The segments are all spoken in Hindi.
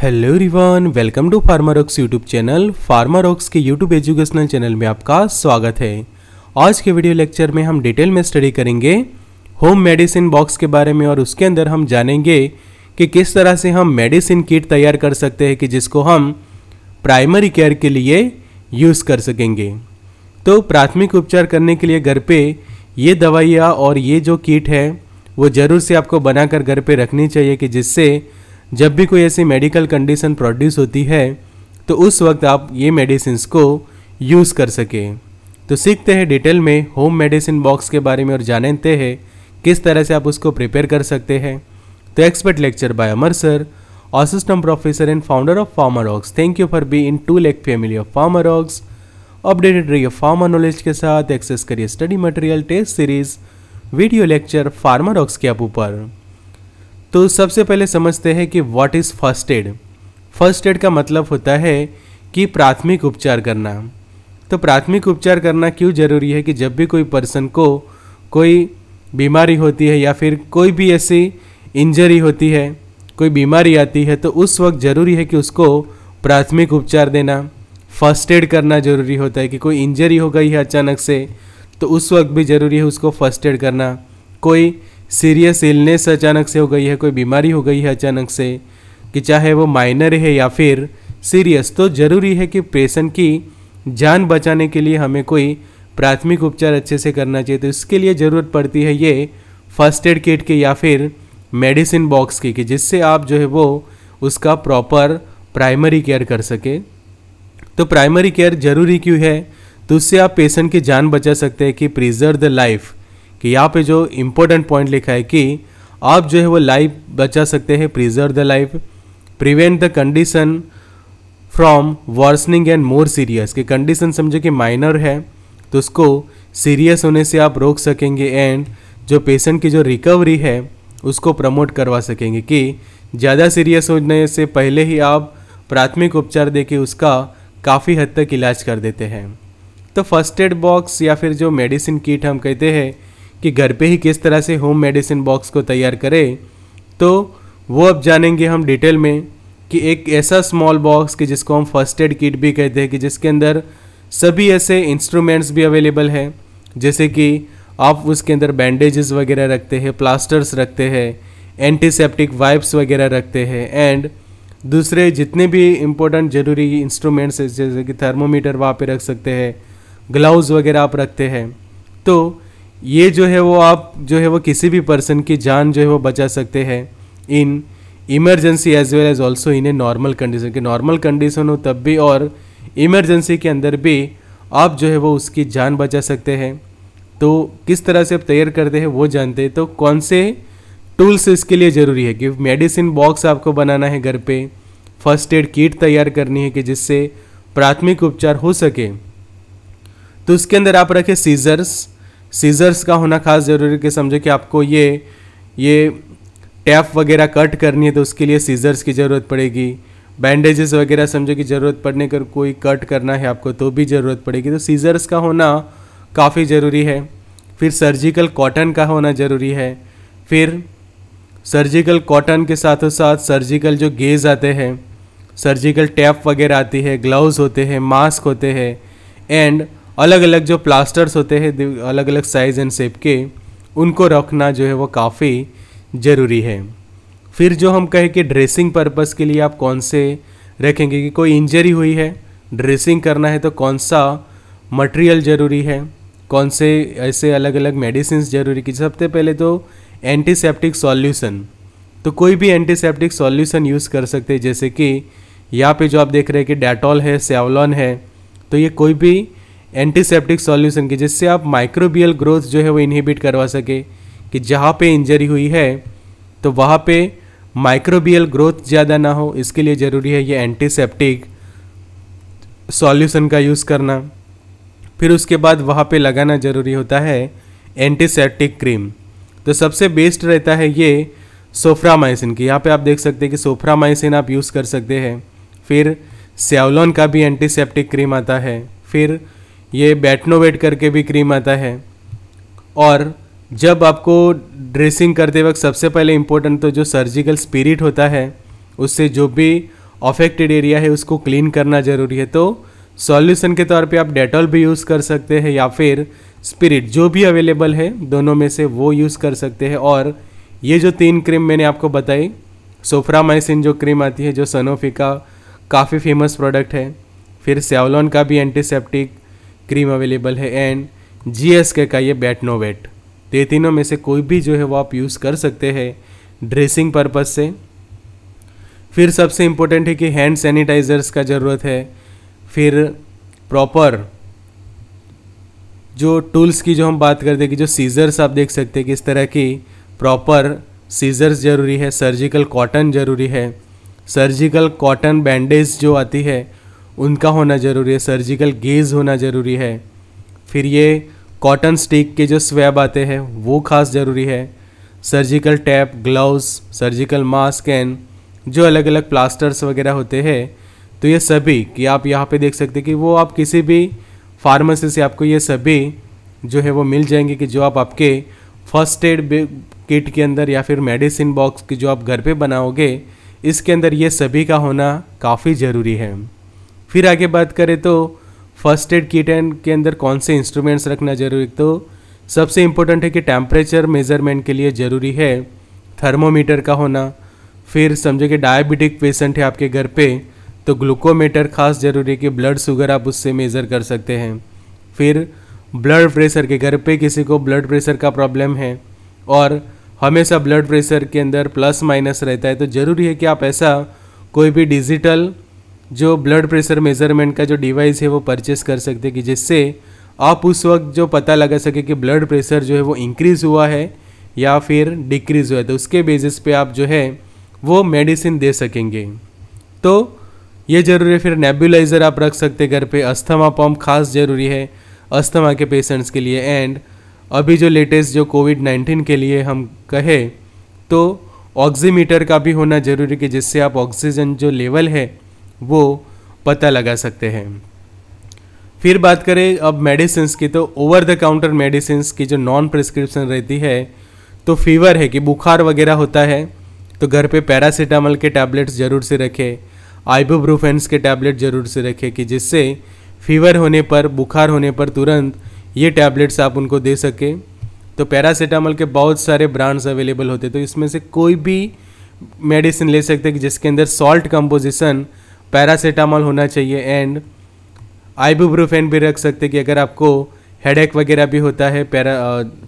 हेलो रिवान welcome to Ox YouTube channel Ox के यूट्यूब एजुकेशनल चैनल में आपका स्वागत है आज के वीडियो लेक्चर में हम डिटेल में स्टडी करेंगे होम मेडिसिन बॉक्स के बारे में और उसके अंदर हम जानेंगे कि किस तरह से हम मेडिसिन किट तैयार कर सकते हैं कि जिसको हम प्राइमरी केयर के लिए यूज़ कर सकेंगे तो प्राथमिक उपचार करने के लिए घर पर ये दवाइयाँ और ये जो किट है वो ज़रूर से आपको बनाकर घर पर रखनी चाहिए कि जिससे जब भी कोई ऐसी मेडिकल कंडीशन प्रोड्यूस होती है तो उस वक्त आप ये मेडिसिन को यूज़ कर सकें तो सीखते हैं डिटेल में होम मेडिसिन बॉक्स के बारे में और जानते हैं किस तरह से आप उसको प्रिपेयर कर सकते हैं तो expert lecture by Amar sir assistant professor and founder of Ox thank you for be in to लेक फैमिली ऑफ ऑक्स अपडेटेड रहिए फार्मर नॉलेज के साथ एक्सेस करिए study material test series video lecture pharma Ox के आप ऊपर तो सबसे पहले समझते हैं कि what is first aid first aid का मतलब होता है कि प्राथमिक उपचार करना तो प्राथमिक उपचार करना क्यों ज़रूरी है कि जब भी कोई पर्सन को कोई बीमारी होती है या फिर कोई भी ऐसी इंजरी होती है कोई बीमारी आती है तो उस वक्त ज़रूरी है कि उसको प्राथमिक उपचार देना फर्स्ट एड करना ज़रूरी होता है कि कोई इंजरी हो गई है अचानक से तो उस वक्त भी ज़रूरी है उसको फर्स्ट एड करना कोई सीरियस इलनेस अचानक से हो गई है कोई बीमारी हो गई है अचानक से कि चाहे वो माइनर है या फिर सीरियस तो ज़रूरी है कि पेशेंट की जान बचाने के लिए हमें कोई प्राथमिक उपचार अच्छे से करना चाहिए तो इसके लिए ज़रूरत पड़ती है ये फर्स्ट एड किट की या फिर मेडिसिन बॉक्स की कि जिससे आप जो है वो उसका प्रॉपर प्राइमरी केयर कर सके तो प्राइमरी केयर जरूरी क्यों है तो उससे आप पेशेंट की जान बचा सकते हैं कि प्रिजर्व द लाइफ कि यहाँ पे जो इम्पोर्टेंट पॉइंट लिखा है कि आप जो है वो लाइफ बचा सकते हैं preserve the life prevent the condition from worsening and more serious कि कंडीशन समझो कि माइनर है तो उसको सीरियस होने से आप रोक सकेंगे एंड जो पेशेंट की जो रिकवरी है उसको प्रमोट करवा सकेंगे कि ज़्यादा सीरियस होने से पहले ही आप प्राथमिक उपचार दे के उसका काफ़ी हद तक इलाज कर देते हैं तो फर्स्ट एड बॉक्स या फिर जो मेडिसिन किट हम कहते हैं कि घर पे ही किस तरह से होम मेडिसिन बॉक्स को तैयार करें तो वो अब जानेंगे हम डिटेल में कि एक ऐसा स्मॉल बॉक्स कि जिसको हम फर्स्ट एड किट भी कहते हैं कि जिसके अंदर सभी ऐसे इंस्ट्रूमेंट्स भी अवेलेबल हैं जैसे कि आप उसके अंदर बैंडेजेस वगैरह रखते हैं प्लास्टर्स रखते हैं एंटीसेप्टिक वाइप्स वगैरह रखते हैं एंड दूसरे जितने भी इम्पोर्टेंट ज़रूरी इंस्ट्रूमेंट्स जैसे कि थर्मोमीटर वहाँ पे रख सकते हैं ग्लव्स वगैरह आप रखते हैं तो ये जो है वो आप जो है वो किसी भी पर्सन की जान जो है वो बचा सकते हैं in emergency as well as also in a normal condition के नॉर्मल कंडीशन हो तब भी और इमरजेंसी के अंदर भी आप जो है वो उसकी जान बचा सकते हैं तो किस तरह से आप तैयार करते हैं वो जानते हैं तो कौन से टूल्स इसके लिए ज़रूरी है कि मेडिसिन बॉक्स आपको बनाना है घर पे फर्स्ट एड किट तैयार करनी है कि जिससे प्राथमिक उपचार हो सके तो उसके अंदर आप रखें सीजर्स सीज़र्स का होना खास ज़रूरी कि समझो कि आपको ये ये टैप वगैरह कट करनी है तो उसके लिए सीज़र्स की ज़रूरत पड़ेगी बैंडेजेस वगैरह समझो कि ज़रूरत पड़ने कर कोई कट करना है आपको तो भी ज़रूरत पड़ेगी तो सीज़र्स का होना काफ़ी ज़रूरी है फिर सर्जिकल कॉटन का होना ज़रूरी है फिर सर्जिकल कॉटन के साथ साथ सर्जिकल जो गेज आते हैं सर्जिकल टैप वगैरह आती है ग्लव्स होते हैं मास्क होते हैं एंड अलग अलग जो प्लास्टर्स होते हैं अलग अलग साइज़ एंड शेप के उनको रखना जो है वो काफ़ी ज़रूरी है फिर जो हम कहें कि ड्रेसिंग पर्पज़ के लिए आप कौन से रखेंगे कि कोई इंजरी हुई है ड्रेसिंग करना है तो कौन सा मटेरियल ज़रूरी है कौन से ऐसे अलग अलग मेडिसिन ज़रूरी की सबसे पहले तो एंटीसेप्टिक सॉल्यूशन तो कोई भी एंटीसेप्टिक सॉल्यूशन यूज़ कर सकते हैं जैसे कि यहाँ पे जो आप देख रहे हैं कि डेटॉल है सेवलॉन है तो ये कोई भी एंटीसेप्टिक सॉल्यूशन की जिससे आप माइक्रोबियल ग्रोथ जो है वो इनहिबिट करवा सके कि जहाँ पे इंजरी हुई है तो वहाँ पे माइक्रोबियल ग्रोथ ज़्यादा ना हो इसके लिए ज़रूरी है ये एंटीसेप्टिक सॉल्यूशन का यूज़ करना फिर उसके बाद वहाँ पे लगाना ज़रूरी होता है एंटीसेप्टिक क्रीम तो सबसे बेस्ट रहता है ये सोफ्रामाइसिन की यहाँ पे आप देख सकते हैं कि सोफ्रामाइसिन आप यूज़ कर सकते हैं फिर सेवलॉन का भी एंटीसेप्टिक क्रीम आता है फिर ये बैटनोवेट करके भी क्रीम आता है और जब आपको ड्रेसिंग करते वक्त सबसे पहले इम्पोर्टेंट तो जो सर्जिकल स्पिरिट होता है उससे जो भी अफेक्टेड एरिया है उसको क्लीन करना ज़रूरी है तो सॉल्यूशन के तौर पे आप डेटॉल भी यूज़ कर सकते हैं या फिर स्पिरिट जो भी अवेलेबल है दोनों में से वो यूज़ कर सकते हैं और ये जो तीन क्रीम मैंने आपको बताई सोफ्रामाइसिन जो क्रीम आती है जो सनोफी का काफ़ी फेमस प्रोडक्ट है फिर सेवलॉन का भी एंटीसेप्टिक क्रीम अवेलेबल है एंड जी एस के का ये बैट नो वेट तो ये तीनों में से कोई भी जो है वो आप यूज़ कर सकते हैं ड्रेसिंग पर्पज़ से फिर सबसे इम्पोर्टेंट है कि हैंड सैनिटाइजर्स का ज़रूरत है फिर प्रॉपर जो टूल्स की जो हम बात करते हैं कि जो सीज़र्स आप देख सकते हैं कि इस तरह की प्रॉपर सीज़र्स ज़रूरी है सर्जिकल कॉटन ज़रूरी है सर्जिकल कॉटन बैंडेज जो आती है उनका होना ज़रूरी है सर्जिकल गेज होना ज़रूरी है फिर ये कॉटन स्टिक के जो स्वैब आते हैं वो खास ज़रूरी है surgical tape gloves surgical mask and जो अलग अलग प्लास्टर्स वगैरह होते हैं तो ये सभी कि आप यहाँ पे देख सकते हैं कि वो आप किसी भी फार्मेसी से आपको ये सभी जो है वो मिल जाएंगे कि जो आप आपके फर्स्ट एड किट के अंदर या फिर मेडिसिन बॉक्स की जो आप घर पे बनाओगे इसके अंदर ये सभी का होना काफ़ी ज़रूरी है फिर आगे बात करें तो फर्स्ट एड किट एंड के अंदर कौन से इंस्ट्रूमेंट्स रखना जरूरी तो सबसे इम्पोर्टेंट है कि टेम्परेचर मेजरमेंट के लिए ज़रूरी है थर्मोमीटर का होना फिर समझो कि डायबिटिक पेशेंट है आपके घर पे तो ग्लूकोमीटर खास ज़रूरी है कि ब्लड शुगर आप उससे मेज़र कर सकते हैं फिर ब्लड प्रेशर के घर पे किसी को ब्लड प्रेशर का प्रॉब्लम है और हमेशा ब्लड प्रेशर के अंदर प्लस माइनस रहता है तो ज़रूरी है कि आप ऐसा कोई भी डिजिटल जो ब्लड प्रेशर मेजरमेंट का जो डिवाइस है वो परचेस कर सकते कि जिससे आप उस वक्त जो पता लगा सके कि ब्लड प्रेशर जो है वो इंक्रीज़ हुआ है या फिर डिक्रीज़ हुआ है तो उसके बेसिस पे आप जो है वो मेडिसिन दे सकेंगे तो ये ज़रूरी है फिर नेबुलाइज़र आप रख सकते घर पे अस्थमा पम्प खास ज़रूरी है अस्थमा के पेशेंट्स के लिए एंड अभी जो लेटेस्ट जो कोविड नाइन्टीन के लिए हम कहे तो ऑक्सीमीटर का भी होना ज़रूरी कि जिससे आप ऑक्सीजन जो लेवल है वो पता लगा सकते हैं फिर बात करें अब मेडिसिन की तो ओवर द काउंटर मेडिसिन की जो नॉन प्रिस्क्रिप्शन रहती है तो फीवर है कि बुखार वगैरह होता है तो घर पे पैरासीटामल के टैबलेट्स ज़रूर से रखें आइबोब्रूफेंस के टैबलेट ज़रूर से रखें कि जिससे फीवर होने पर बुखार होने पर तुरंत ये टैबलेट्स आप उनको दे सकें तो पैरासीटामल के बहुत सारे ब्रांड्स अवेलेबल होते तो इसमें से कोई भी मेडिसिन ले सकते हैं जिसके अंदर सॉल्ट कंपोजिशन पैरासीटामॉल होना चाहिए एंड आइबूब्रूफेन भी रख सकते कि अगर आपको हेडेक वगैरह भी होता है पैरा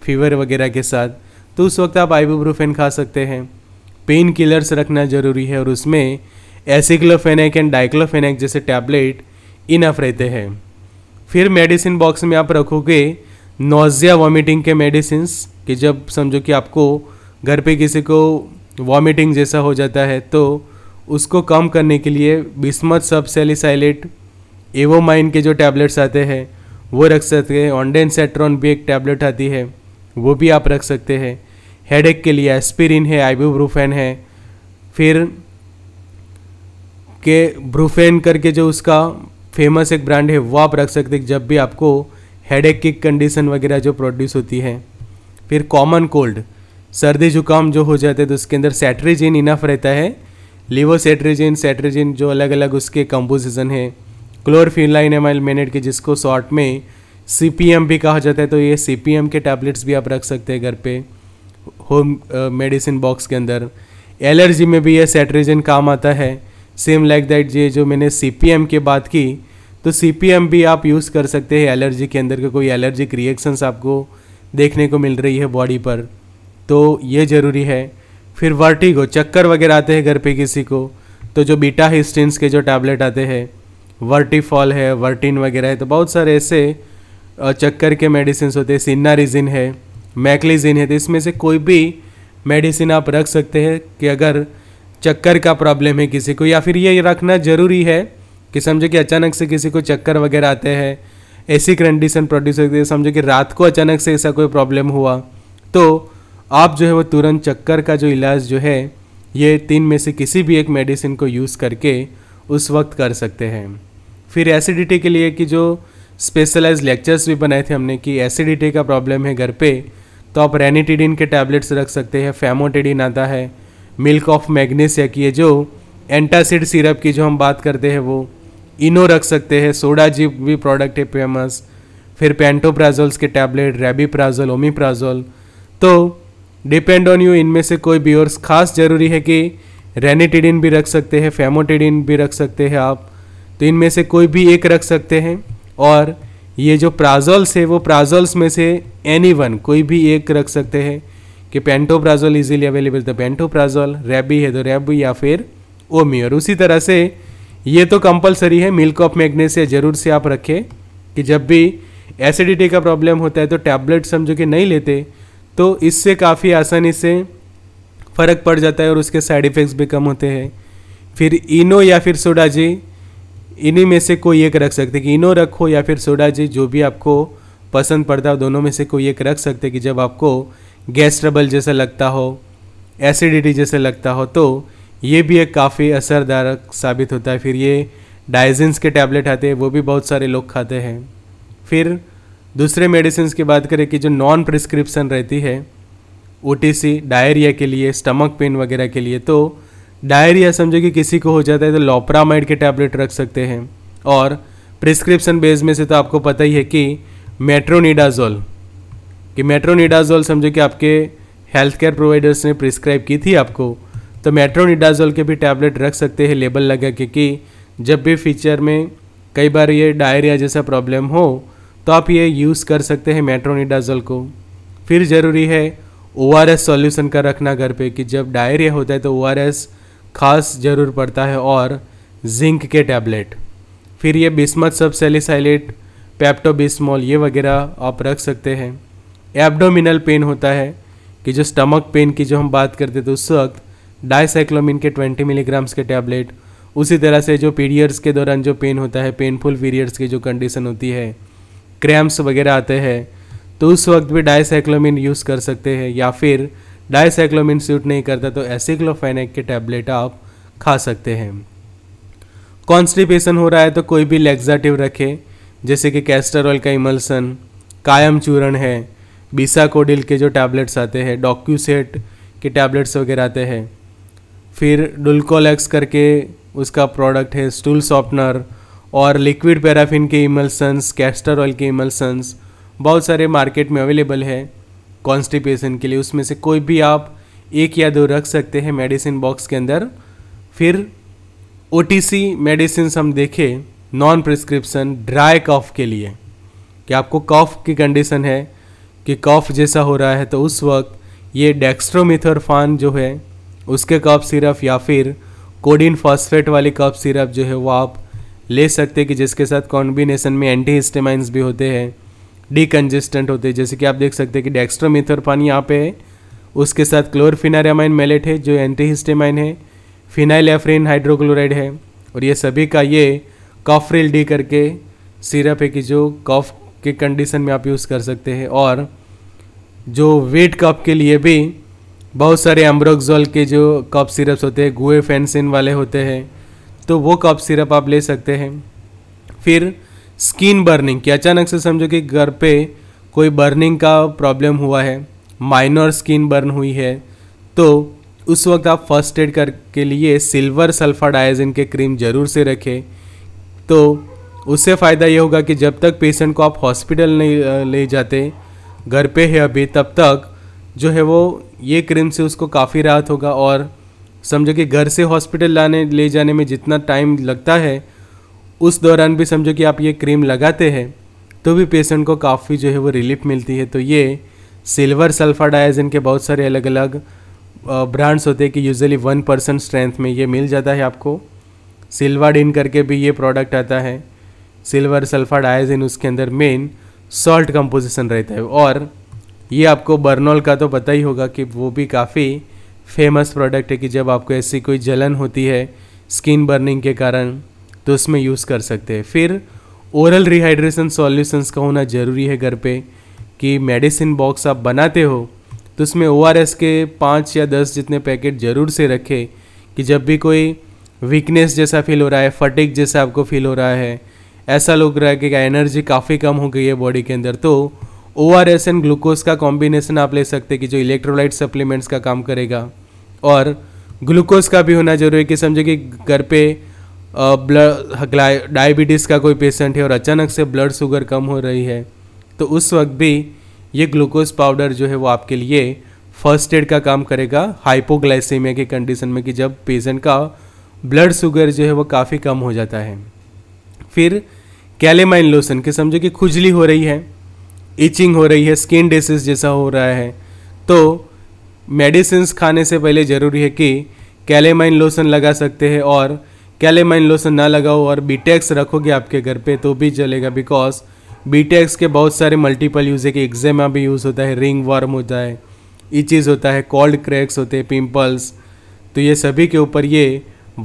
फीवर वगैरह के साथ तो उस वक्त आप आइबूब्रूफेन खा सकते हैं पेन किलर्स रखना ज़रूरी है और उसमें एसिक्लोफेनेक एंड डाइक्लोफेनेक जैसे टैबलेट इनफ रहते हैं फिर मेडिसिन बॉक्स में आप रखोगे नोज़िया वॉमिटिंग के मेडिसिन कि जब समझो कि आपको घर पे किसी को वॉमिटिंग जैसा हो जाता है तो उसको कम करने के लिए बिस्मत सेलिसाइलेट एवोमाइन के जो टैबलेट्स आते हैं वो रख सकते हैं ऑनडेन सेट्रॉन भी एक टैबलेट आती है वो भी आप रख सकते हैं हेडेक के लिए एस्पिरिन है आइब्यूब्रूफेन है फिर के ब्रूफेन करके जो उसका फेमस एक ब्रांड है वो आप रख सकते हैं जब भी आपको हेडेक की कंडीशन वगैरह जो प्रोड्यूस होती है फिर कॉमन कोल्ड सर्दी जुकाम जो हो जाते हैं तो उसके अंदर सैट्रीजिन इनफ रहता है लीवोसेट्रिजिन सेट्रिजिन जो अलग अलग उसके कंपोजिशन है क्लोरफिनलाइन एमाइल मेनेट के जिसको शॉर्ट में सी भी कहा जाता है तो ये सी के टैबलेट्स भी आप रख सकते हैं घर पे होम मेडिसिन बॉक्स के अंदर एलर्जी में भी ये सेट्रिजिन काम आता है सेम लाइक दैट ये जो मैंने सी की बात की तो सी भी आप यूज़ कर सकते हैं एलर्जी के अंदर के कोई एलर्जिक रिएक्शंस आपको देखने को मिल रही है बॉडी पर तो ये ज़रूरी है फिर वर्टिगो चक्कर वगैरह आते हैं घर पे किसी को तो जो बीटा हिस्टिन्स के जो टैबलेट आते हैं वर्टिफॉल है वर्टिन वगैरह है तो बहुत सारे ऐसे चक्कर के मेडिसिन होते हैं सिन्नारिजिन है मैकलिजिन है तो इसमें से कोई भी मेडिसिन आप रख सकते हैं कि अगर चक्कर का प्रॉब्लम है किसी को या फिर ये रखना ज़रूरी है कि समझो कि अचानक से किसी को चक्कर वगैरह आते हैं ऐसी कंडीशन प्रोड्यूस होती है समझो कि रात को अचानक से ऐसा कोई प्रॉब्लम हुआ तो आप जो है वो तुरंत चक्कर का जो इलाज जो है ये तीन में से किसी भी एक मेडिसिन को यूज़ करके उस वक्त कर सकते हैं फिर एसिडिटी के लिए कि जो स्पेशलाइज लेक्चर्स भी बनाए थे हमने कि एसिडिटी का प्रॉब्लम है घर पे तो आप रेनिटिडिन के टैबलेट्स रख सकते हैं फेमोटिडिन आता है मिल्क ऑफ मैग्नीसिया की जो एंटासिड सिरप की जो हम बात करते हैं वो इनो रख सकते हैं सोडा जी भी प्रोडक्ट है फेमस फिर पेंटोप्राजोल्स के टैबलेट रेबीप्राजोल ओमीप्राजोल तो डिपेंड ऑन यू इनमें से कोई भी और खास ज़रूरी है कि रेनिटिडिन भी रख सकते हैं फेमोटिडिन भी रख सकते हैं आप तो इनमें से कोई भी एक रख सकते हैं और ये जो प्राजोल्स है वो प्राजोल्स में से एनी वन कोई भी एक रख सकते हैं कि पेंटोप्राजोल इजीली अवेलेबल तो पेंटोप्राजोल रेबी है तो रेबी या फिर ओमी और उसी तरह से ये तो कंपलसरी है मिल्क ऑफ मैग्नेशिया ज़रूर से आप रखें कि जब भी एसिडिटी का प्रॉब्लम होता है तो टैबलेट समझो कि नहीं लेते तो इससे काफ़ी आसानी से फ़र्क पड़ जाता है और उसके साइड इफ़ेक्ट्स भी कम होते हैं फिर इनो या फिर सोडा जी इन्हीं में से कोई एक रख सकते कि इनो रखो या फिर सोडा जी जो भी आपको पसंद पड़ता हो दोनों में से कोई एक रख सकते कि जब आपको गैस ट्रबल जैसा लगता हो एसिडिटी जैसे लगता हो तो ये भी एक काफ़ी असरदार साबित होता है फिर ये डाइजिन्स के टैबलेट आते हैं वो भी बहुत सारे लोग खाते हैं फिर दूसरे मेडिसिन की बात करें कि जो नॉन प्रिस्क्रिप्सन रहती है ओ डायरिया के लिए स्टमक पेन वगैरह के लिए तो डायरिया समझो कि किसी को हो जाता है तो लोपरामाइड के टैबलेट रख सकते हैं और प्रिस्क्रिप्शन बेस में से तो आपको पता ही है कि मेट्रोनिडाजोल कि मेट्रोनिडाजोल समझो कि आपके हेल्थ केयर प्रोवाइडर्स ने प्रिस्क्राइब की थी आपको तो मेट्रोनिडाजोल के भी टैबलेट रख सकते हैं लेबल लगा के कि जब भी फ्यूचर में कई बार ये डायरिया जैसा प्रॉब्लम हो तो आप ये यूज़ कर सकते हैं मेट्रोनिडाजल को फिर ज़रूरी है ओ आर एस सोल्यूशन का रखना घर पे कि जब डायरिया होता है तो ओ आर एस खास ज़रूर पड़ता है और जिंक के टैबलेट फिर ये बिस्मत सब सेलिसाइलेट पैप्टोबिस्मॉल ये वगैरह आप रख सकते हैं एब्डोमिनल पेन होता है कि जो स्टमक पेन की जो हम बात करते थे उस वक्त डाइसाइक्लोमिन के 20 मिलीग्राम्स के टैबलेट उसी तरह से जो पीरियड्स के दौरान जो पेन होता है पेनफुल पीरियड्स की जो कंडीशन होती है क्रैम्प्स वगैरह आते हैं तो उस वक्त भी डायसाइक्लोमिन यूज़ कर सकते हैं या फिर डायसाइक्लोमिन सूट नहीं करता तो एसिक्लोफेनिक के टैबलेट आप खा सकते हैं कॉन्स्टिपेशन हो रहा है तो कोई भी लेग्जाटिव रखे जैसे कि कैस्टरऑल का इमल्सन कायम चूरण है बीसाकोडिल के जो टैबलेट्स आते हैं डॉक्यूसेट के टैबलेट्स वगैरह आते हैं फिर डुलकोलेक्स करके उसका प्रोडक्ट है स्टूल सॉफ्टनर और लिक्विड पैराफिन के इमल्सन्स कैस्टर ऑयल के इमल्सन्स बहुत सारे मार्केट में अवेलेबल है कॉन्स्टिपेशन के लिए उसमें से कोई भी आप एक या दो रख सकते हैं मेडिसिन बॉक्स के अंदर फिर ओ टी सी मेडिसिन हम देखें नॉन प्रिस्क्रिप्सन ड्राई कॉफ के लिए कि आपको कॉफ की कंडीशन है कि कॉफ जैसा हो रहा है तो उस वक्त ये डेक्स्ट्रोमिथोरफान जो है उसके कप सिरप या फिर कोडिन फॉस्फेट वाली कप सिरप जो है वो आप ले सकते हैं कि जिसके साथ कॉम्बिनेशन में एंटी हिस्टेमाइंस भी होते हैं डीकंजिस्टेंट होते हैं जैसे कि आप देख सकते हैं कि पानी यहाँ पे है उसके साथ क्लोरफिनारामाइन मेलेट है जो एंटी हिस्टेमाइन है फिनाइल एफ्रीन हाइड्रोक्लोराइड है और ये सभी का ये कॉफ्रिल डी करके सिरप है कि जो कॉफ के कंडीशन में आप यूज़ कर सकते हैं और जो वेट कप के लिए भी बहुत सारे एम्ब्रोक्सोल के जो कप सिरप्स होते हैं गुए फेंसिन वाले होते हैं तो वो कप सिरप आप ले सकते हैं फिर स्किन बर्निंग कि अचानक से समझो कि घर पे कोई बर्निंग का प्रॉब्लम हुआ है माइनर स्किन बर्न हुई है तो उस वक्त आप फर्स्ट एड कर के लिए सिल्वर सल्फा डाइजिन के क्रीम ज़रूर से रखें तो उससे फ़ायदा ये होगा कि जब तक पेशेंट को आप हॉस्पिटल नहीं ले जाते घर पे है अभी तब तक जो है वो ये क्रीम से उसको काफ़ी राहत होगा और समझो कि घर से हॉस्पिटल लाने ले जाने में जितना टाइम लगता है उस दौरान भी समझो कि आप ये क्रीम लगाते हैं तो भी पेशेंट को काफ़ी जो है वो रिलीफ मिलती है तो ये सिल्वर सल्फाडाइजन के बहुत सारे अलग अलग ब्रांड्स होते हैं कि यूजली वन परसेंट स्ट्रेंथ में ये मिल जाता है आपको सिल्वाडिन करके भी ये प्रोडक्ट आता है सिल्वर सल्फाडाइजन उसके अंदर मेन सॉल्ट कंपोजिशन रहता है और ये आपको बर्नोल का तो पता ही होगा कि वो भी काफ़ी फेमस प्रोडक्ट है कि जब आपको ऐसी कोई जलन होती है स्किन बर्निंग के कारण तो उसमें यूज़ कर सकते हैं फिर ओरल रिहाइड्रेशन सॉल्यूशंस का होना ज़रूरी है घर पे कि मेडिसिन बॉक्स आप बनाते हो तो उसमें ओ के पाँच या दस जितने पैकेट ज़रूर से रखें कि जब भी कोई वीकनेस जैसा फील हो रहा है फटिक जैसा आपको फील हो रहा है ऐसा लग रहा है कि एनर्जी काफ़ी कम हो गई है बॉडी के अंदर तो O R S and glucose का कॉम्बिनेशन आप ले सकते हैं कि जो इलेक्ट्रोलाइट सप्लीमेंट्स का काम करेगा और ग्लूकोज का भी होना जरूरी है कि समझो कि घर पे ब्लड डायबिटीज़ का कोई पेशेंट है और अचानक से ब्लड शुगर कम हो रही है तो उस वक्त भी ये ग्लूकोज पाउडर जो है वो आपके लिए फर्स्ट एड का काम करेगा हाइपोग्लाइसीमिया के कंडीशन में कि जब पेशेंट का ब्लड शुगर जो है वो काफ़ी कम हो जाता है फिर कैलेमाइन लोशन कि समझो कि खुजली हो रही है इचिंग हो रही है स्किन डिसीज जैसा हो रहा है तो मेडिसिन खाने से पहले ज़रूरी है कि कैलेमाइन लोशन लगा सकते हैं और कैलेमाइन लोशन ना लगाओ और बीटेक्स रखोगे आपके घर पे तो भी चलेगा बिकॉज बीटेक्स के बहुत सारे मल्टीपल यूज़ है कि एग्जेमा भी यूज़ होता है रिंग वार्म होता है इचिज होता है कोल्ड क्रैक्स होते हैं पिम्पल्स तो ये सभी के ऊपर ये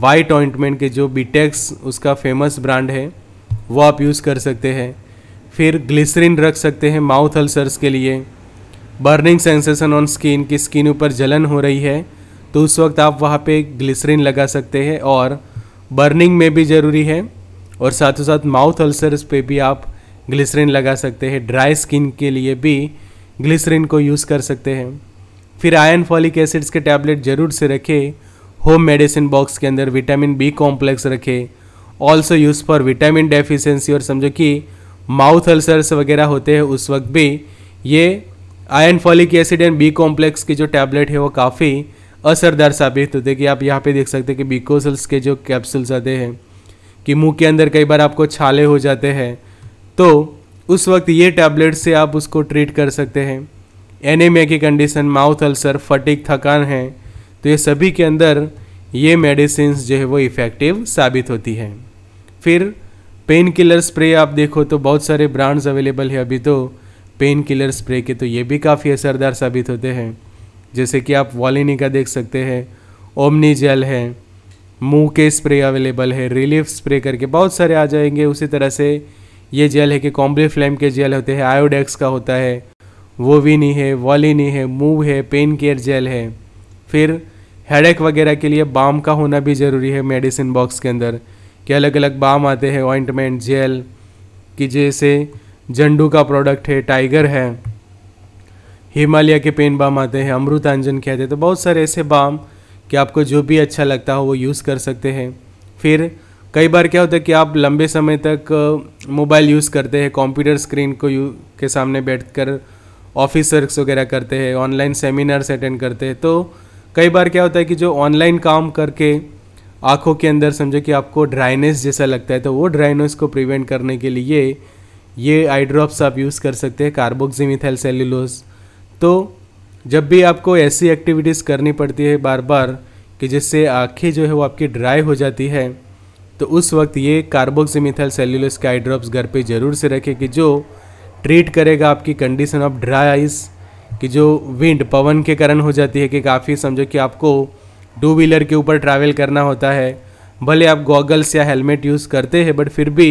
वाइट ऑइंटमेंट के जो बीटेक्स उसका फेमस ब्रांड है वो आप यूज़ कर सकते हैं फिर ग्लिसरीन रख सकते हैं माउथ अल्सर्स के लिए बर्निंग सेंसेशन ऑन स्किन की स्किन ऊपर जलन हो रही है तो उस वक्त आप वहाँ पे ग्लिसरीन लगा सकते हैं और बर्निंग में भी ज़रूरी है और साथों साथ माउथ अल्सर्स पे भी आप ग्लिसरीन लगा सकते हैं ड्राई स्किन के लिए भी ग्लिसरीन को यूज़ कर सकते हैं फिर आयन फॉलिक एसिड्स के टैबलेट जरूर से रखें होम मेडिसिन बॉक्स के अंदर विटामिन बी कॉम्प्लेक्स रखें also use for vitamin deficiency और समझो कि माउथ अल्सर्स वगैरह होते हैं उस वक्त भी ये iron folic acid and B complex की जो टैबलेट है वो काफ़ी असरदार साबित होते हैं कि आप यहाँ पे देख सकते हैं कि बीकोसल्स के जो कैप्सूल्स आते हैं कि मुंह के अंदर कई बार आपको छाले हो जाते हैं तो उस वक्त ये टैबलेट से आप उसको ट्रीट कर सकते हैं एनेमिया की कंडीशन माउथ अल्सर फटिक थकान है तो ये सभी के अंदर ये मेडिसिन जो है वो इफ़ेक्टिव साबित होती हैं फिर पेन किलर स्प्रे आप देखो तो बहुत सारे ब्रांड्स अवेलेबल है अभी तो पेन किलर स्प्रे के तो ये भी काफ़ी असरदार साबित होते हैं जैसे कि आप वॉलिनी का देख सकते हैं ओमनी जेल है मुंह के स्प्रे अवेलेबल है रिलीफ स्प्रे करके बहुत सारे आ जाएंगे उसी तरह से ये जेल है कि कॉम्बली फ्लेम के जेल होते हैं आयोडेक्स का होता है नहीं है वॉलिनी है मूव है पेन केयर जेल है फिर हेडेक वगैरह के लिए बाम का होना भी ज़रूरी है मेडिसिन बॉक्स के अंदर के अलग अलग बाम आते हैं ऑइंटमेंट जेल कि जैसे जंडू का प्रोडक्ट है टाइगर है हिमालय के पेन बाम आते हैं अमृतांजन के आते हैं तो बहुत सारे ऐसे बाम कि आपको जो भी अच्छा लगता हो वो यूज़ कर सकते हैं फिर कई बार क्या होता है कि आप लंबे समय तक मोबाइल यूज़ करते हैं कंप्यूटर स्क्रीन को यू के सामने बैठकर ऑफिस वर्कस वगैरह करते हैं ऑनलाइन सेमिनार्स अटेंड करते हैं तो कई बार क्या होता है कि जो ऑनलाइन काम करके आँखों के अंदर समझो कि आपको ड्राइनेस जैसा लगता है तो वो ड्राइनेस को प्रिवेंट करने के लिए ये आई ड्रॉप्स आप यूज़ कर सकते हैं कार्बोक्सीमिथाइल सेल्यूलोज तो जब भी आपको ऐसी एक्टिविटीज़ करनी पड़ती है बार बार कि जिससे आँखें जो है वो आपकी ड्राई हो जाती है तो उस वक्त ये कार्बोक्सीमिथाइल सेल्यूलोज के आई ड्रॉप्स घर पे ज़रूर से रखें कि जो ट्रीट करेगा आपकी कंडीशन ऑफ ड्राई आइस कि जो विंड पवन के कारण हो जाती है कि काफ़ी समझो कि आपको टू व्हीलर के ऊपर ट्रैवल करना होता है भले आप गॉगल्स या हेलमेट यूज़ करते हैं बट फिर भी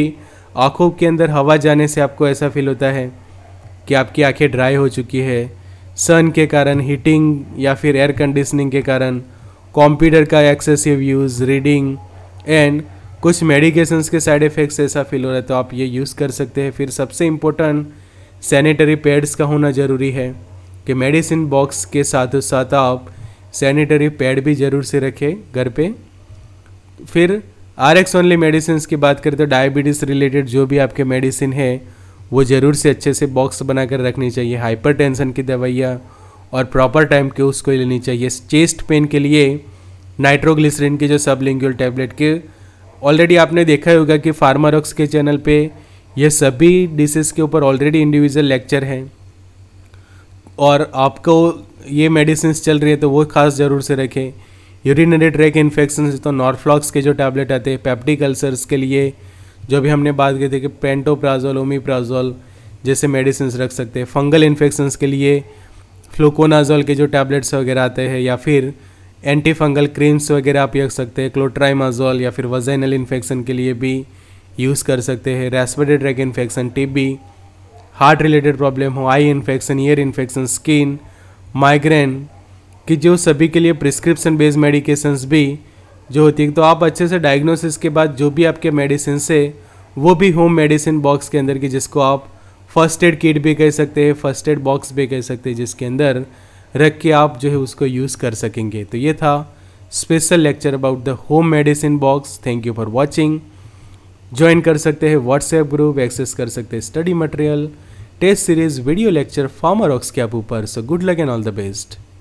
आँखों के अंदर हवा जाने से आपको ऐसा फील होता है कि आपकी आंखें ड्राई हो चुकी है सन के कारण हीटिंग या फिर एयर कंडीशनिंग के कारण कंप्यूटर का एक्सेसिव यूज़ रीडिंग एंड कुछ मेडिकेशंस के साइड इफ़ेक्ट्स ऐसा फील हो रहा है तो आप ये यूज़ कर सकते हैं फिर सबसे इम्पोर्टेंट सैनिटरी पैड्स का होना ज़रूरी है कि मेडिसिन बॉक्स के साथ साथ आप सैनिटरी पैड भी ज़रूर से रखें घर पे फिर आर एक्स ओनली मेडिसिन की बात करें तो डायबिटीज़ रिलेटेड जो भी आपके मेडिसिन है वो ज़रूर से अच्छे से बॉक्स बना कर रखनी चाहिए हाइपर टेंसन की दवाइयाँ और प्रॉपर टाइम के उसको लेनी चाहिए चेस्ट पेन के लिए नाइट्रोग्लिसरीन के जो सबलिंग्यूल टैबलेट के ऑलरेडी आपने देखा होगा कि फार्मारॉक्स के चैनल पे ये सभी डिशेज़ के ऊपर ऑलरेडी इंडिविजुअल लेक्चर हैं और आपको ये मेडिसिन चल रही है तो वो खास ज़रूर से रखें यूरिनरी ट्रैक इन्फेक्शन तो नॉर्फ्लॉक्स के जो टैबलेट आते हैं पैप्टिक अल्सर्स के लिए जो भी हमने बात की थी कि पेंटोप्राजोल ओमीप्राजोल जैसे मेडिसिन रख सकते हैं फंगल इन्फेक्शन के लिए फ्लूकोनाजोल के जो टैबलेट्स वगैरह आते हैं या फिर एंटी फंगल क्रीम्स वगैरह आप रख सकते हैं क्लोट्राइमाजोल या फिर वजाइनल इन्फेक्शन के लिए भी यूज़ कर सकते हैं respiratory tract infection TB heart related problem हो eye infection ear infection skin migraine की जो सभी के लिए प्रिस्क्रिप्शन बेस्ड मेडिकेशंस भी जो होती है तो आप अच्छे से डायग्नोसिस के बाद जो भी आपके मेडिसिन से वो भी होम मेडिसिन बॉक्स के अंदर की जिसको आप फर्स्ट एड किट भी कह सकते हैं फर्स्ट एड बॉक्स भी कह सकते हैं जिसके अंदर रख के आप जो है उसको यूज़ कर सकेंगे तो ये था special lecture about the home medicine box thank you for watching join कर सकते हैं व्हाट्सएप ग्रुप एक्सेस कर सकते हैं study material test series video lecture pharma rocks के ऊपर so good luck and all the best